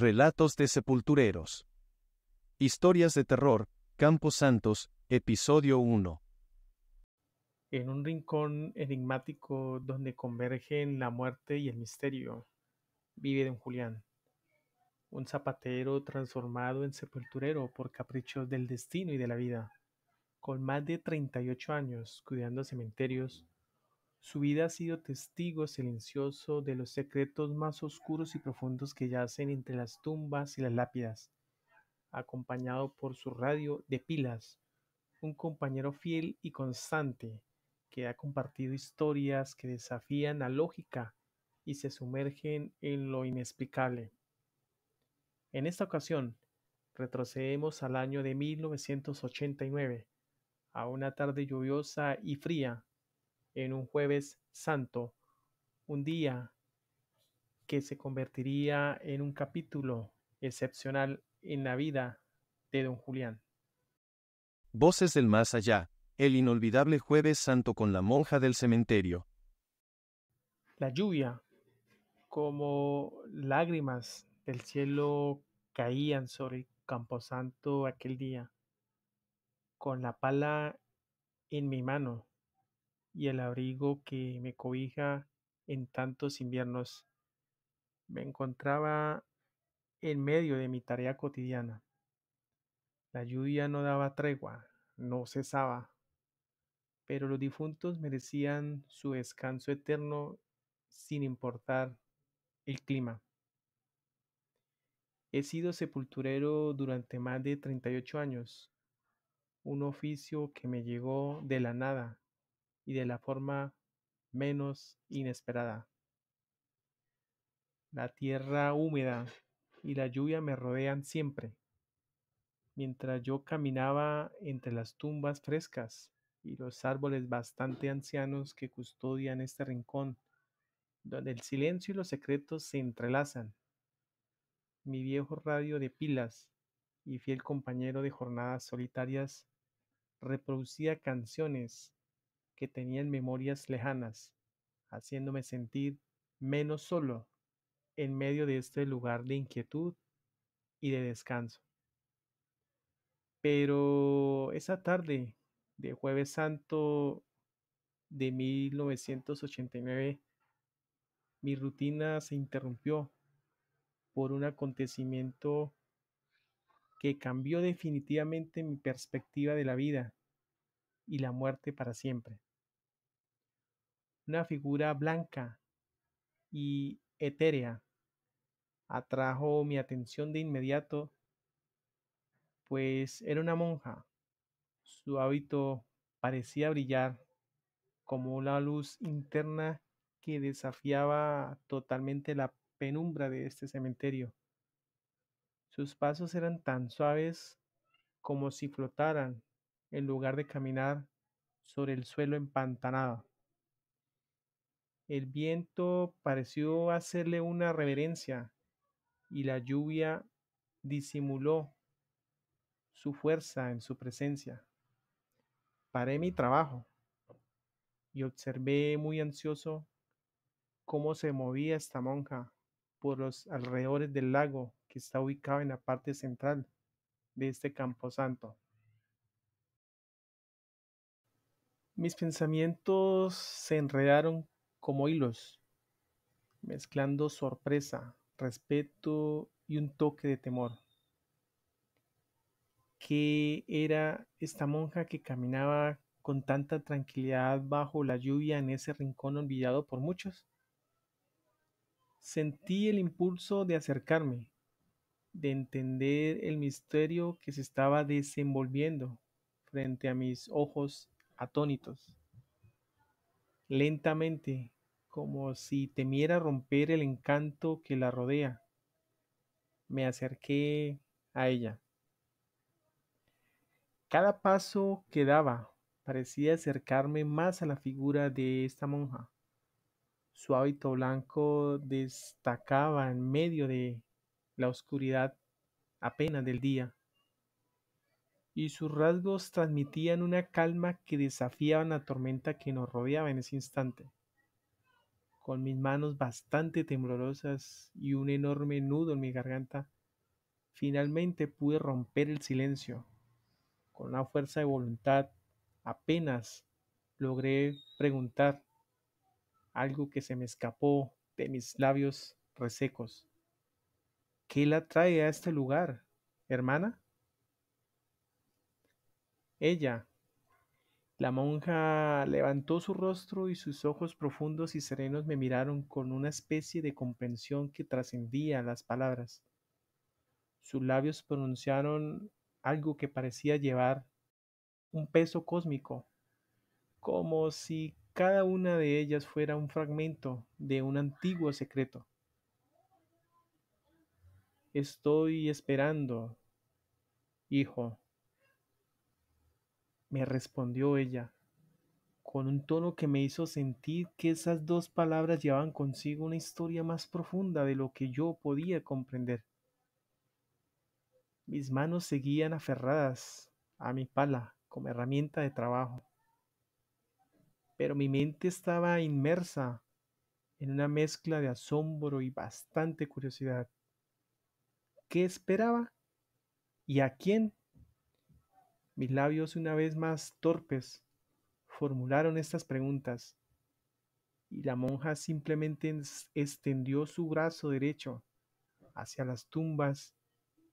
Relatos de sepultureros. Historias de terror, Campos Santos, episodio 1. En un rincón enigmático donde convergen la muerte y el misterio, vive don Julián, un zapatero transformado en sepulturero por caprichos del destino y de la vida, con más de 38 años cuidando cementerios, su vida ha sido testigo silencioso de los secretos más oscuros y profundos que yacen entre las tumbas y las lápidas, acompañado por su radio de pilas, un compañero fiel y constante que ha compartido historias que desafían la lógica y se sumergen en lo inexplicable. En esta ocasión, retrocedemos al año de 1989, a una tarde lluviosa y fría, en un jueves santo, un día que se convertiría en un capítulo excepcional en la vida de don Julián. Voces del más allá, el inolvidable jueves santo con la monja del cementerio. La lluvia, como lágrimas del cielo, caían sobre el camposanto aquel día. Con la pala en mi mano, y el abrigo que me cobija en tantos inviernos. Me encontraba en medio de mi tarea cotidiana. La lluvia no daba tregua, no cesaba, pero los difuntos merecían su descanso eterno sin importar el clima. He sido sepulturero durante más de 38 años, un oficio que me llegó de la nada y de la forma menos inesperada. La tierra húmeda y la lluvia me rodean siempre, mientras yo caminaba entre las tumbas frescas y los árboles bastante ancianos que custodian este rincón, donde el silencio y los secretos se entrelazan. Mi viejo radio de pilas y fiel compañero de jornadas solitarias reproducía canciones que tenían memorias lejanas, haciéndome sentir menos solo en medio de este lugar de inquietud y de descanso. Pero esa tarde de jueves santo de 1989, mi rutina se interrumpió por un acontecimiento que cambió definitivamente mi perspectiva de la vida y la muerte para siempre una figura blanca y etérea atrajo mi atención de inmediato, pues era una monja. Su hábito parecía brillar como una luz interna que desafiaba totalmente la penumbra de este cementerio. Sus pasos eran tan suaves como si flotaran en lugar de caminar sobre el suelo empantanado. El viento pareció hacerle una reverencia y la lluvia disimuló su fuerza en su presencia. Paré mi trabajo y observé muy ansioso cómo se movía esta monja por los alrededores del lago que está ubicado en la parte central de este camposanto. Mis pensamientos se enredaron como hilos, mezclando sorpresa, respeto y un toque de temor. ¿Qué era esta monja que caminaba con tanta tranquilidad bajo la lluvia en ese rincón olvidado por muchos? Sentí el impulso de acercarme, de entender el misterio que se estaba desenvolviendo frente a mis ojos atónitos. Lentamente como si temiera romper el encanto que la rodea. Me acerqué a ella. Cada paso que daba parecía acercarme más a la figura de esta monja. Su hábito blanco destacaba en medio de la oscuridad apenas del día, y sus rasgos transmitían una calma que desafiaba la tormenta que nos rodeaba en ese instante con mis manos bastante temblorosas y un enorme nudo en mi garganta, finalmente pude romper el silencio. Con la fuerza de voluntad apenas logré preguntar algo que se me escapó de mis labios resecos. ¿Qué la trae a este lugar, hermana? Ella, la monja levantó su rostro y sus ojos profundos y serenos me miraron con una especie de comprensión que trascendía las palabras. Sus labios pronunciaron algo que parecía llevar un peso cósmico, como si cada una de ellas fuera un fragmento de un antiguo secreto. Estoy esperando, hijo, me respondió ella, con un tono que me hizo sentir que esas dos palabras llevaban consigo una historia más profunda de lo que yo podía comprender. Mis manos seguían aferradas a mi pala como herramienta de trabajo, pero mi mente estaba inmersa en una mezcla de asombro y bastante curiosidad. ¿Qué esperaba? ¿Y a quién mis labios, una vez más torpes, formularon estas preguntas, y la monja simplemente extendió su brazo derecho hacia las tumbas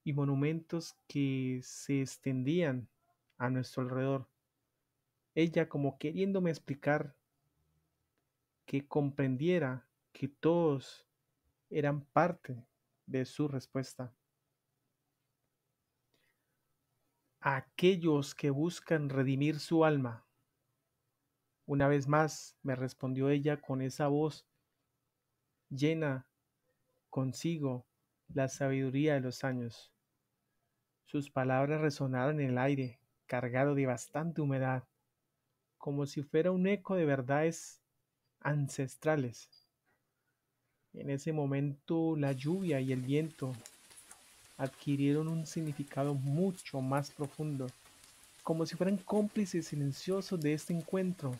y monumentos que se extendían a nuestro alrededor. Ella como queriéndome explicar que comprendiera que todos eran parte de su respuesta. aquellos que buscan redimir su alma. Una vez más me respondió ella con esa voz llena consigo la sabiduría de los años. Sus palabras resonaron en el aire, cargado de bastante humedad, como si fuera un eco de verdades ancestrales. En ese momento la lluvia y el viento adquirieron un significado mucho más profundo, como si fueran cómplices silenciosos de este encuentro,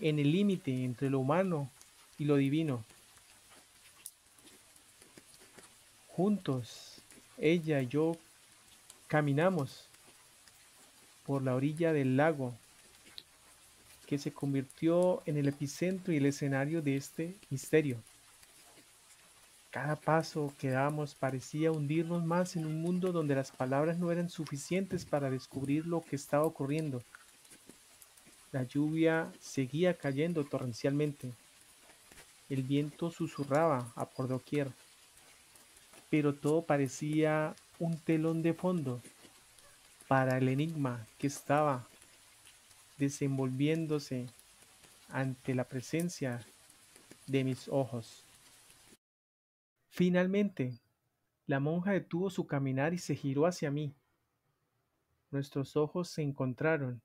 en el límite entre lo humano y lo divino. Juntos, ella y yo caminamos por la orilla del lago que se convirtió en el epicentro y el escenario de este misterio. Cada paso que dábamos parecía hundirnos más en un mundo donde las palabras no eran suficientes para descubrir lo que estaba ocurriendo. La lluvia seguía cayendo torrencialmente. El viento susurraba a por doquier. Pero todo parecía un telón de fondo para el enigma que estaba desenvolviéndose ante la presencia de mis ojos. Finalmente, la monja detuvo su caminar y se giró hacia mí. Nuestros ojos se encontraron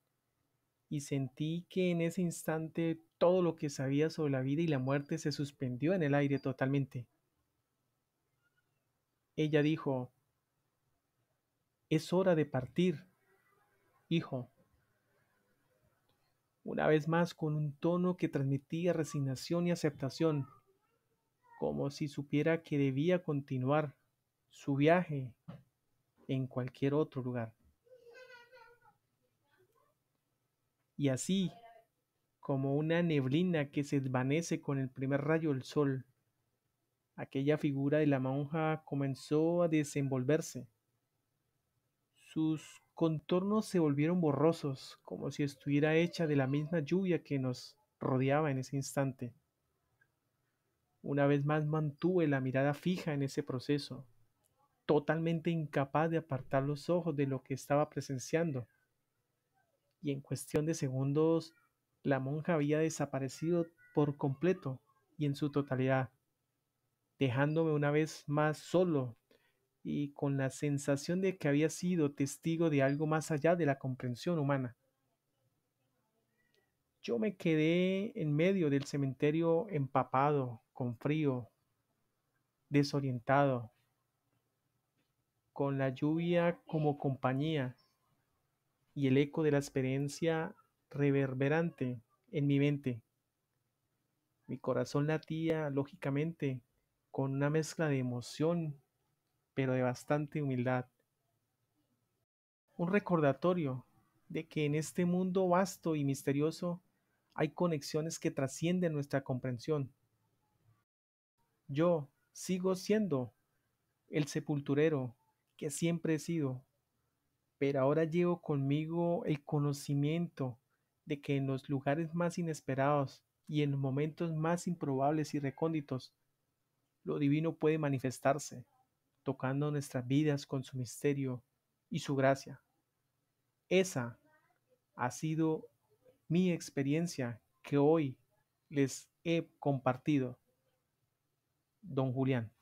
y sentí que en ese instante todo lo que sabía sobre la vida y la muerte se suspendió en el aire totalmente. Ella dijo, es hora de partir, hijo. Una vez más con un tono que transmitía resignación y aceptación, como si supiera que debía continuar su viaje en cualquier otro lugar. Y así, como una neblina que se desvanece con el primer rayo del sol, aquella figura de la monja comenzó a desenvolverse. Sus contornos se volvieron borrosos, como si estuviera hecha de la misma lluvia que nos rodeaba en ese instante. Una vez más mantuve la mirada fija en ese proceso, totalmente incapaz de apartar los ojos de lo que estaba presenciando. Y en cuestión de segundos, la monja había desaparecido por completo y en su totalidad, dejándome una vez más solo y con la sensación de que había sido testigo de algo más allá de la comprensión humana. Yo me quedé en medio del cementerio empapado, con frío, desorientado, con la lluvia como compañía y el eco de la experiencia reverberante en mi mente. Mi corazón latía, lógicamente, con una mezcla de emoción, pero de bastante humildad. Un recordatorio de que en este mundo vasto y misterioso hay conexiones que trascienden nuestra comprensión. Yo sigo siendo el sepulturero que siempre he sido, pero ahora llevo conmigo el conocimiento de que en los lugares más inesperados y en los momentos más improbables y recónditos, lo divino puede manifestarse, tocando nuestras vidas con su misterio y su gracia. Esa ha sido mi experiencia que hoy les he compartido. Don Julián.